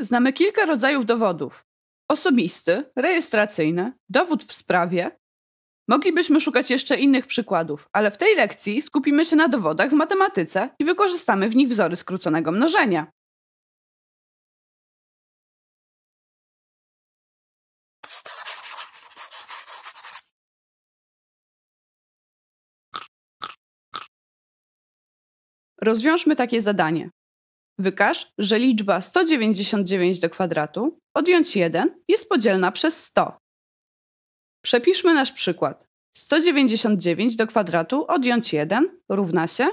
Znamy kilka rodzajów dowodów: osobisty, rejestracyjny, dowód w sprawie. Moglibyśmy szukać jeszcze innych przykładów, ale w tej lekcji skupimy się na dowodach w matematyce i wykorzystamy w nich wzory skróconego mnożenia. Rozwiążmy takie zadanie. Wykaż, że liczba 199 do kwadratu, odjąć 1, jest podzielna przez 100. Przepiszmy nasz przykład. 199 do kwadratu odjąć 1 równa się.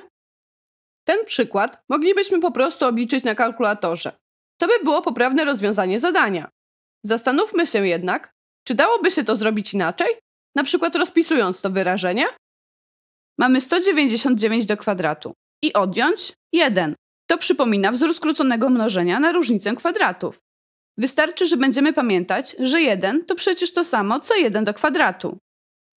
Ten przykład moglibyśmy po prostu obliczyć na kalkulatorze. To by było poprawne rozwiązanie zadania. Zastanówmy się jednak, czy dałoby się to zrobić inaczej, na przykład rozpisując to wyrażenie. Mamy 199 do kwadratu i odjąć 1 to przypomina wzór skróconego mnożenia na różnicę kwadratów. Wystarczy, że będziemy pamiętać, że 1 to przecież to samo co 1 do kwadratu.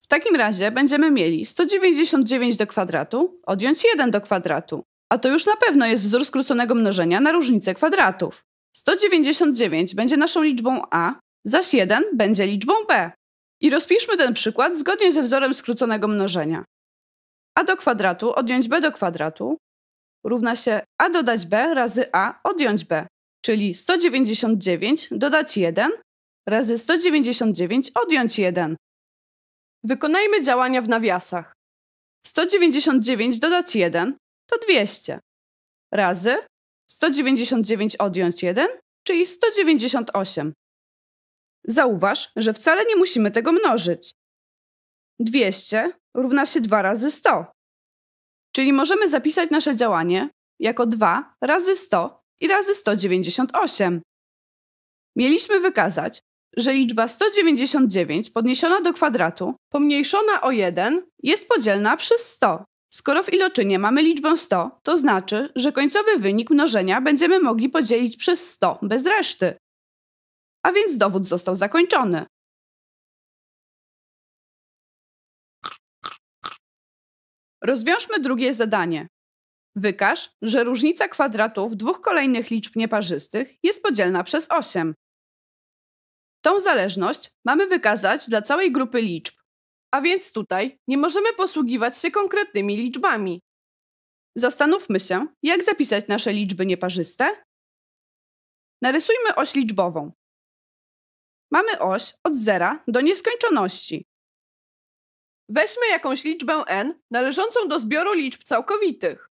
W takim razie będziemy mieli 199 do kwadratu odjąć 1 do kwadratu, a to już na pewno jest wzór skróconego mnożenia na różnicę kwadratów. 199 będzie naszą liczbą a, zaś 1 będzie liczbą b. I rozpiszmy ten przykład zgodnie ze wzorem skróconego mnożenia. a do kwadratu odjąć b do kwadratu równa się a dodać b razy a odjąć b, czyli 199 dodać 1 razy 199 odjąć 1. Wykonajmy działania w nawiasach. 199 dodać 1 to 200 razy 199 odjąć 1, czyli 198. Zauważ, że wcale nie musimy tego mnożyć. 200 równa się 2 razy 100, Czyli możemy zapisać nasze działanie jako 2 razy 100 i razy 198. Mieliśmy wykazać, że liczba 199 podniesiona do kwadratu, pomniejszona o 1, jest podzielna przez 100. Skoro w iloczynie mamy liczbę 100, to znaczy, że końcowy wynik mnożenia będziemy mogli podzielić przez 100 bez reszty. A więc dowód został zakończony. Rozwiążmy drugie zadanie. Wykaż, że różnica kwadratów dwóch kolejnych liczb nieparzystych jest podzielna przez 8. Tą zależność mamy wykazać dla całej grupy liczb, a więc tutaj nie możemy posługiwać się konkretnymi liczbami. Zastanówmy się, jak zapisać nasze liczby nieparzyste. Narysujmy oś liczbową. Mamy oś od zera do nieskończoności. Weźmy jakąś liczbę n należącą do zbioru liczb całkowitych.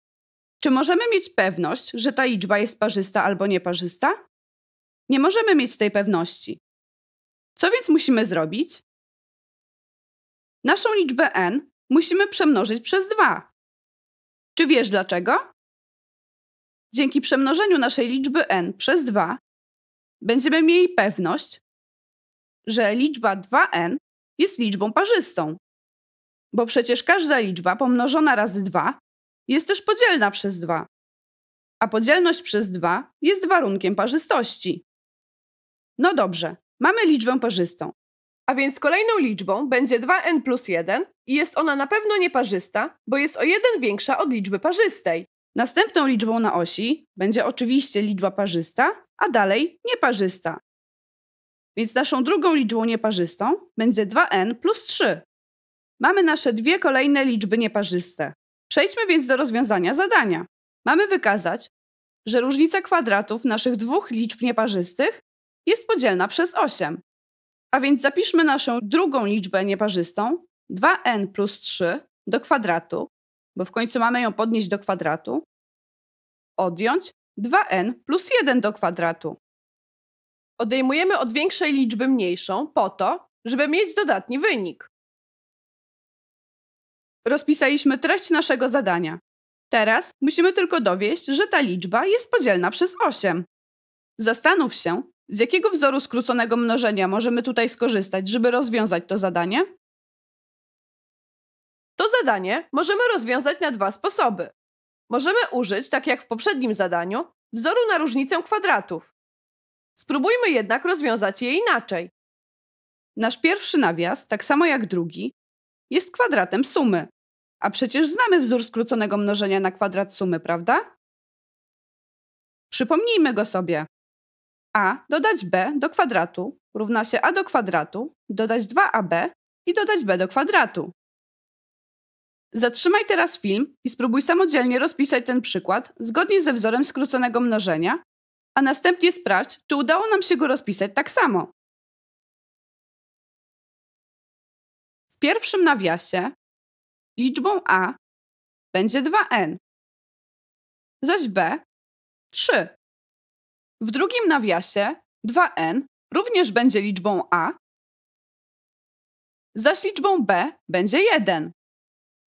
Czy możemy mieć pewność, że ta liczba jest parzysta albo nieparzysta? Nie możemy mieć tej pewności. Co więc musimy zrobić? Naszą liczbę n musimy przemnożyć przez 2. Czy wiesz dlaczego? Dzięki przemnożeniu naszej liczby n przez 2 będziemy mieli pewność, że liczba 2n jest liczbą parzystą bo przecież każda liczba pomnożona razy 2 jest też podzielna przez 2, a podzielność przez 2 jest warunkiem parzystości. No dobrze, mamy liczbę parzystą. A więc kolejną liczbą będzie 2n plus 1 i jest ona na pewno nieparzysta, bo jest o 1 większa od liczby parzystej. Następną liczbą na osi będzie oczywiście liczba parzysta, a dalej nieparzysta. Więc naszą drugą liczbą nieparzystą będzie 2n plus 3. Mamy nasze dwie kolejne liczby nieparzyste. Przejdźmy więc do rozwiązania zadania. Mamy wykazać, że różnica kwadratów naszych dwóch liczb nieparzystych jest podzielna przez 8. A więc zapiszmy naszą drugą liczbę nieparzystą, 2n plus 3 do kwadratu, bo w końcu mamy ją podnieść do kwadratu, odjąć 2n plus 1 do kwadratu. Odejmujemy od większej liczby mniejszą po to, żeby mieć dodatni wynik. Rozpisaliśmy treść naszego zadania. Teraz musimy tylko dowieść, że ta liczba jest podzielna przez 8. Zastanów się, z jakiego wzoru skróconego mnożenia możemy tutaj skorzystać, żeby rozwiązać to zadanie? To zadanie możemy rozwiązać na dwa sposoby. Możemy użyć, tak jak w poprzednim zadaniu, wzoru na różnicę kwadratów. Spróbujmy jednak rozwiązać je inaczej. Nasz pierwszy nawias, tak samo jak drugi, jest kwadratem sumy. A przecież znamy wzór skróconego mnożenia na kwadrat sumy, prawda? Przypomnijmy go sobie. a dodać b do kwadratu równa się a do kwadratu, dodać 2ab i dodać b do kwadratu. Zatrzymaj teraz film i spróbuj samodzielnie rozpisać ten przykład zgodnie ze wzorem skróconego mnożenia, a następnie sprawdź, czy udało nam się go rozpisać tak samo. W pierwszym nawiasie liczbą a będzie 2n, zaś b 3. W drugim nawiasie 2n również będzie liczbą a, zaś liczbą b będzie 1.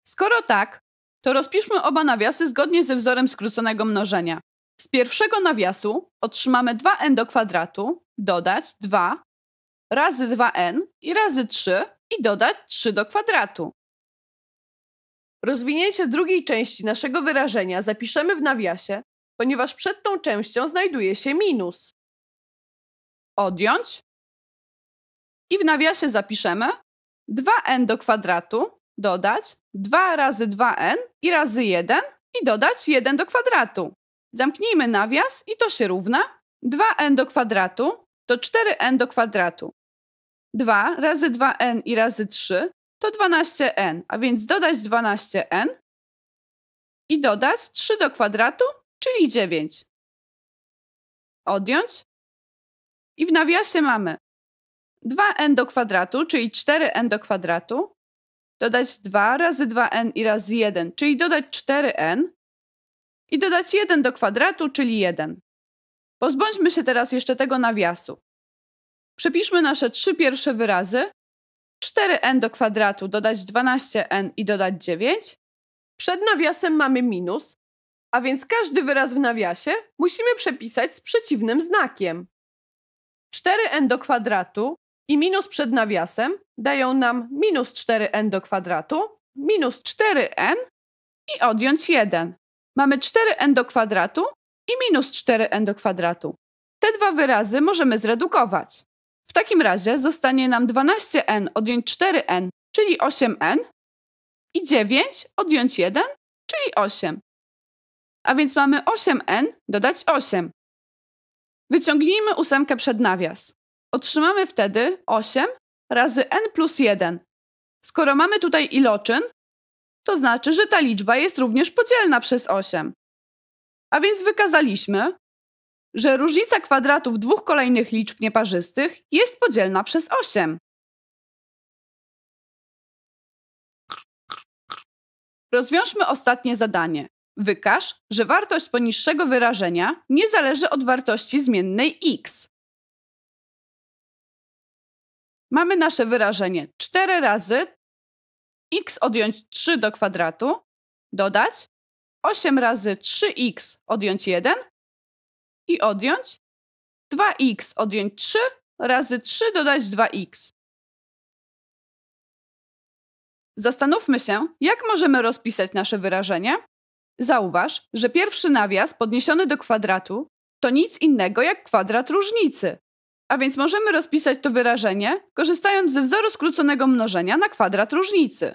Skoro tak, to rozpiszmy oba nawiasy zgodnie ze wzorem skróconego mnożenia. Z pierwszego nawiasu otrzymamy 2n do kwadratu, dodać 2 razy 2n i razy 3 i dodać 3 do kwadratu. Rozwinięcie drugiej części naszego wyrażenia zapiszemy w nawiasie, ponieważ przed tą częścią znajduje się minus. Odjąć. I w nawiasie zapiszemy 2n do kwadratu dodać 2 razy 2n i razy 1 i dodać 1 do kwadratu. Zamknijmy nawias i to się równa 2n do kwadratu to 4n do kwadratu. 2 razy 2n i razy 3 to 12n, a więc dodać 12n i dodać 3 do kwadratu, czyli 9. Odjąć i w nawiasie mamy 2n do kwadratu, czyli 4n do kwadratu, dodać 2 razy 2n i razy 1, czyli dodać 4n i dodać 1 do kwadratu, czyli 1. Pozbądźmy się teraz jeszcze tego nawiasu. Przepiszmy nasze trzy pierwsze wyrazy 4n do kwadratu dodać 12n i dodać 9. Przed nawiasem mamy minus, a więc każdy wyraz w nawiasie musimy przepisać z przeciwnym znakiem. 4n do kwadratu i minus przed nawiasem dają nam minus 4n do kwadratu, minus 4n i odjąć 1. Mamy 4n do kwadratu i minus 4n do kwadratu. Te dwa wyrazy możemy zredukować. W takim razie zostanie nam 12n odjąć 4n, czyli 8n i 9 odjąć 1, czyli 8. A więc mamy 8n dodać 8. Wyciągnijmy ósemkę przed nawias. Otrzymamy wtedy 8 razy n plus 1. Skoro mamy tutaj iloczyn, to znaczy, że ta liczba jest również podzielna przez 8. A więc wykazaliśmy, że różnica kwadratów dwóch kolejnych liczb nieparzystych jest podzielna przez 8. Rozwiążmy ostatnie zadanie. Wykaż, że wartość poniższego wyrażenia nie zależy od wartości zmiennej x. Mamy nasze wyrażenie 4 razy x odjąć 3 do kwadratu, dodać 8 razy 3x odjąć 1 i odjąć. 2x odjąć 3 razy 3 dodać 2x. Zastanówmy się, jak możemy rozpisać nasze wyrażenie. Zauważ, że pierwszy nawias podniesiony do kwadratu to nic innego jak kwadrat różnicy. A więc możemy rozpisać to wyrażenie, korzystając ze wzoru skróconego mnożenia na kwadrat różnicy.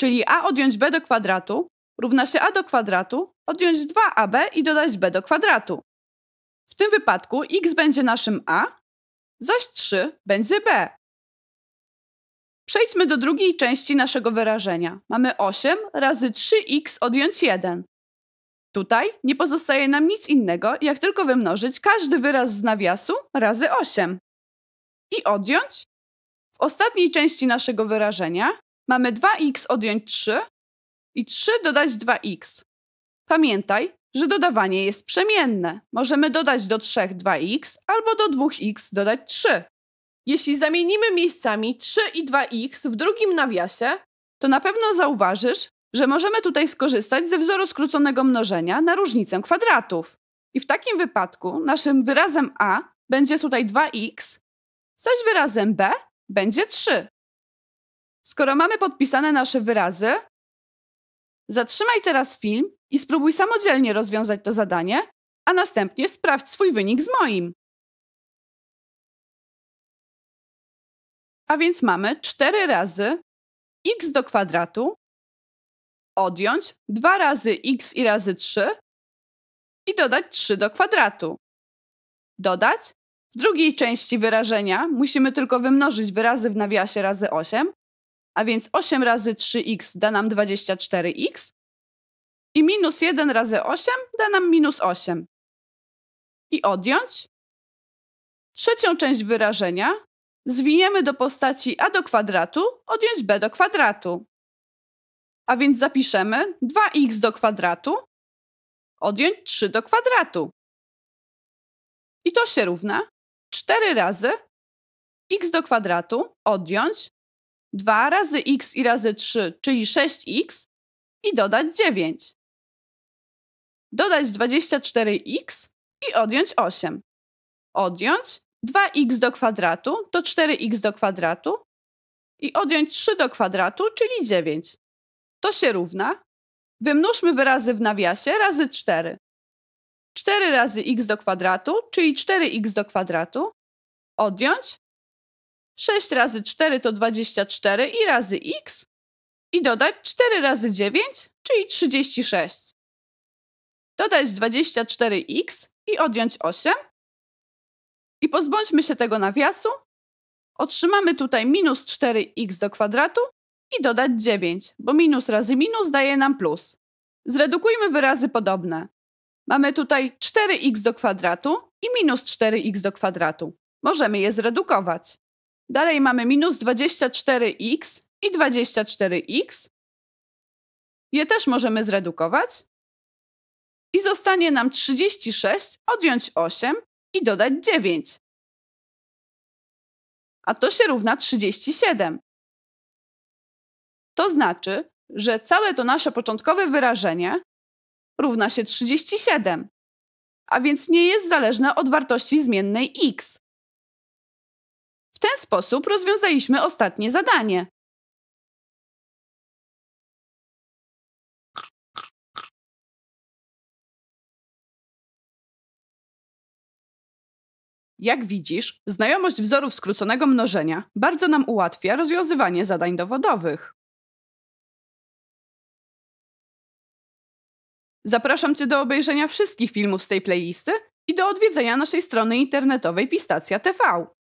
Czyli a odjąć b do kwadratu równa się a do kwadratu, odjąć 2ab i dodać b do kwadratu. W tym wypadku x będzie naszym a, zaś 3 będzie b. Przejdźmy do drugiej części naszego wyrażenia. Mamy 8 razy 3x odjąć 1. Tutaj nie pozostaje nam nic innego, jak tylko wymnożyć każdy wyraz z nawiasu razy 8 i odjąć. W ostatniej części naszego wyrażenia mamy 2x odjąć 3 i 3 dodać 2x. Pamiętaj, że dodawanie jest przemienne. Możemy dodać do 3 2x albo do 2x dodać 3. Jeśli zamienimy miejscami 3 i 2x w drugim nawiasie, to na pewno zauważysz, że możemy tutaj skorzystać ze wzoru skróconego mnożenia na różnicę kwadratów. I w takim wypadku naszym wyrazem a będzie tutaj 2x, zaś wyrazem b będzie 3. Skoro mamy podpisane nasze wyrazy, zatrzymaj teraz film i spróbuj samodzielnie rozwiązać to zadanie, a następnie sprawdź swój wynik z moim. A więc mamy 4 razy x do kwadratu odjąć 2 razy x i razy 3 i dodać 3 do kwadratu. Dodać w drugiej części wyrażenia musimy tylko wymnożyć wyrazy w nawiasie razy 8, a więc 8 razy 3x da nam 24x, i minus 1 razy 8 da nam minus 8. I odjąć. Trzecią część wyrażenia zwiniemy do postaci a do kwadratu, odjąć b do kwadratu. A więc zapiszemy 2x do kwadratu, odjąć 3 do kwadratu. I to się równa 4 razy x do kwadratu, odjąć 2 razy x i razy 3, czyli 6x i dodać 9 dodać 24x i odjąć 8. Odjąć 2x do kwadratu to 4x do kwadratu i odjąć 3 do kwadratu, czyli 9. To się równa. Wymnóżmy wyrazy w nawiasie razy 4. 4 razy x do kwadratu, czyli 4x do kwadratu, odjąć 6 razy 4 to 24 i razy x i dodać 4 razy 9, czyli 36 dodać 24x i odjąć 8. I pozbądźmy się tego nawiasu. Otrzymamy tutaj minus 4x do kwadratu i dodać 9, bo minus razy minus daje nam plus. Zredukujmy wyrazy podobne. Mamy tutaj 4x do kwadratu i minus 4x do kwadratu. Możemy je zredukować. Dalej mamy minus 24x i 24x. Je też możemy zredukować i zostanie nam 36, odjąć 8 i dodać 9. A to się równa 37. To znaczy, że całe to nasze początkowe wyrażenie równa się 37, a więc nie jest zależne od wartości zmiennej x. W ten sposób rozwiązaliśmy ostatnie zadanie. Jak widzisz, znajomość wzorów skróconego mnożenia bardzo nam ułatwia rozwiązywanie zadań dowodowych. Zapraszam Cię do obejrzenia wszystkich filmów z tej playlisty i do odwiedzenia naszej strony internetowej Pistacja TV.